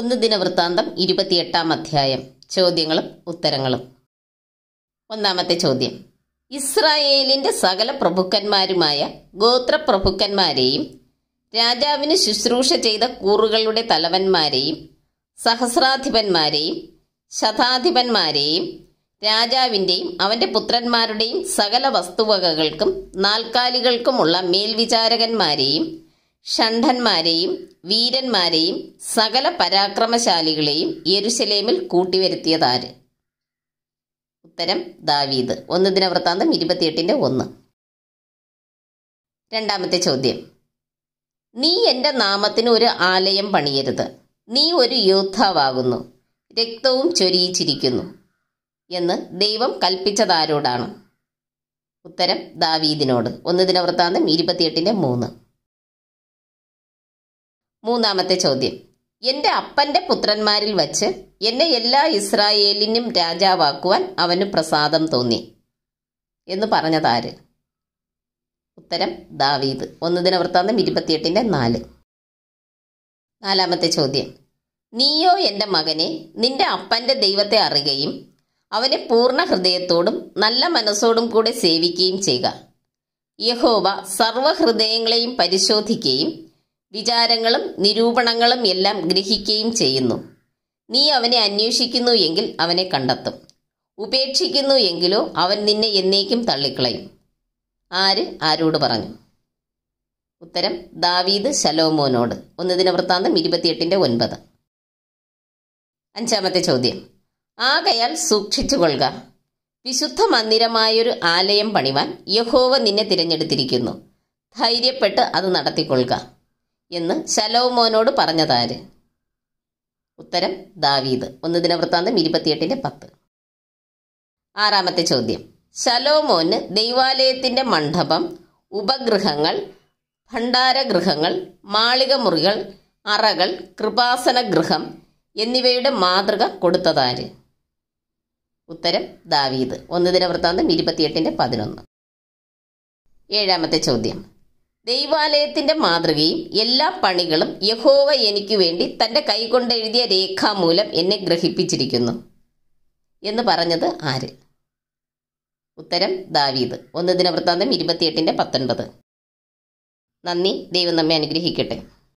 ഒന്ന് വൃത്താന്തം ഇരുപത്തിയെട്ടാം അധ്യായം ചോദ്യങ്ങളും ഉത്തരങ്ങളും ഒന്നാമത്തെ ചോദ്യം ഇസ്രായേലിന്റെ സകല പ്രഭുക്കന്മാരുമായ പ്രഭുക്കന്മാരെയും രാജാവിന് ശുശ്രൂഷ ചെയ്ത കൂറുകളുടെ തലവന്മാരെയും സഹസ്രാധിപന്മാരെയും ശതാധിപന്മാരെയും രാജാവിന്റെയും അവന്റെ പുത്രന്മാരുടെയും സകല വസ്തുവകകൾക്കും നാൽക്കാലികൾക്കുമുള്ള മേൽവിചാരകന്മാരെയും ഷണ്ഠന്മാരെയും വീരന്മാരെയും സകല പരാക്രമശാലികളെയും യെരുശലേമിൽ കൂട്ടിവരുത്തിയതാര് ഉത്തരം ദാവീദ് ഒന്ന് ദിനവൃത്താന്തം ഇരുപത്തിയെട്ടിന്റെ ഒന്ന് രണ്ടാമത്തെ ചോദ്യം നീ എന്റെ നാമത്തിന് ഒരു ആലയം പണിയരുത് നീ ഒരു യോദ്ധാവാകുന്നു രക്തവും ചൊരിയിച്ചിരിക്കുന്നു എന്ന് ദൈവം കൽപ്പിച്ചതാരോടാണ് ഉത്തരം ദാവീദിനോട് ഒന്ന് ദിനവൃത്താന്തം ഇരുപത്തിയെട്ടിന്റെ മൂന്ന് മൂന്നാമത്തെ ചോദ്യം എൻ്റെ അപ്പൻ്റെ പുത്രന്മാരിൽ വച്ച് എന്നെ എല്ലാ ഇസ്രായേലിനും രാജാവാക്കുവാൻ അവന് പ്രസാദം തോന്നി എന്ന് പറഞ്ഞതാര് ഉത്തരം ദാവീദ് ഒന്ന് ദിന വൃത്താന്തം ഇരുപത്തിയെട്ടിൻ്റെ നാല് നാലാമത്തെ ചോദ്യം നീയോ എൻ്റെ മകനെ നിന്റെ അപ്പൻ്റെ ദൈവത്തെ അറിയുകയും അവനെ പൂർണ്ണ ഹൃദയത്തോടും നല്ല മനസ്സോടും കൂടെ സേവിക്കുകയും ചെയ്യുക യഹോവ സർവ്വഹൃദയങ്ങളെയും പരിശോധിക്കുകയും വിചാരങ്ങളും നിരൂപണങ്ങളും എല്ലാം ഗ്രഹിക്കുകയും ചെയ്യുന്നു നീ അവനെ അന്വേഷിക്കുന്നു എങ്കിൽ അവനെ കണ്ടെത്തും ഉപേക്ഷിക്കുന്നു എങ്കിലോ അവൻ നിന്നെ എന്നേക്കും തള്ളിക്കളയും ആര് ആരോട് പറഞ്ഞു ഉത്തരം ദാവീദ് ശലോമോനോട് ഒന്ന് ദിന വൃത്താന്തം ഇരുപത്തിയെട്ടിന്റെ ഒൻപത് അഞ്ചാമത്തെ ചോദ്യം ആകയാൽ സൂക്ഷിച്ചു കൊള്ളുക വിശുദ്ധ മന്ദിരമായൊരു ആലയം പണിവാൻ യഹോവ നിന്നെ തിരഞ്ഞെടുത്തിരിക്കുന്നു ധൈര്യപ്പെട്ട് അത് നടത്തിക്കൊള്ളുക എന്ന് ശലോമോനോട് പറഞ്ഞതാര് ഉത്തരം ദാവീദ് ഒന്ന് ദിനവൃത്താന്തം ഇരുപത്തിയെട്ടിന്റെ പത്ത് ആറാമത്തെ ചോദ്യം ശലോമോന് ദൈവാലയത്തിന്റെ മണ്ഡപം ഉപഗ്രഹങ്ങൾ ഭണ്ഡാരഗൃഹങ്ങൾ മാളികമുറികൾ അറകൾ കൃപാസന ഗൃഹം എന്നിവയുടെ മാതൃക കൊടുത്തതാര് ഉത്തരം ദാവീദ് ഒന്ന് ദിനവൃത്താന്തം ഇരുപത്തിയെട്ടിന്റെ പതിനൊന്ന് ഏഴാമത്തെ ചോദ്യം ദൈവാലയത്തിന്റെ മാതൃകയും എല്ലാ പണികളും യഹോവ എനിക്ക് വേണ്ടി തന്റെ കൈകൊണ്ട് എഴുതിയ രേഖാമൂലം എന്നെ ഗ്രഹിപ്പിച്ചിരിക്കുന്നു എന്ന് പറഞ്ഞത് ആര് ഉത്തരം ദാവീദ് ഒന്ന് വൃത്താന്തം ഇരുപത്തിയെട്ടിന്റെ പത്തൊൻപത് നന്ദി ദൈവം നമ്മെ അനുഗ്രഹിക്കട്ടെ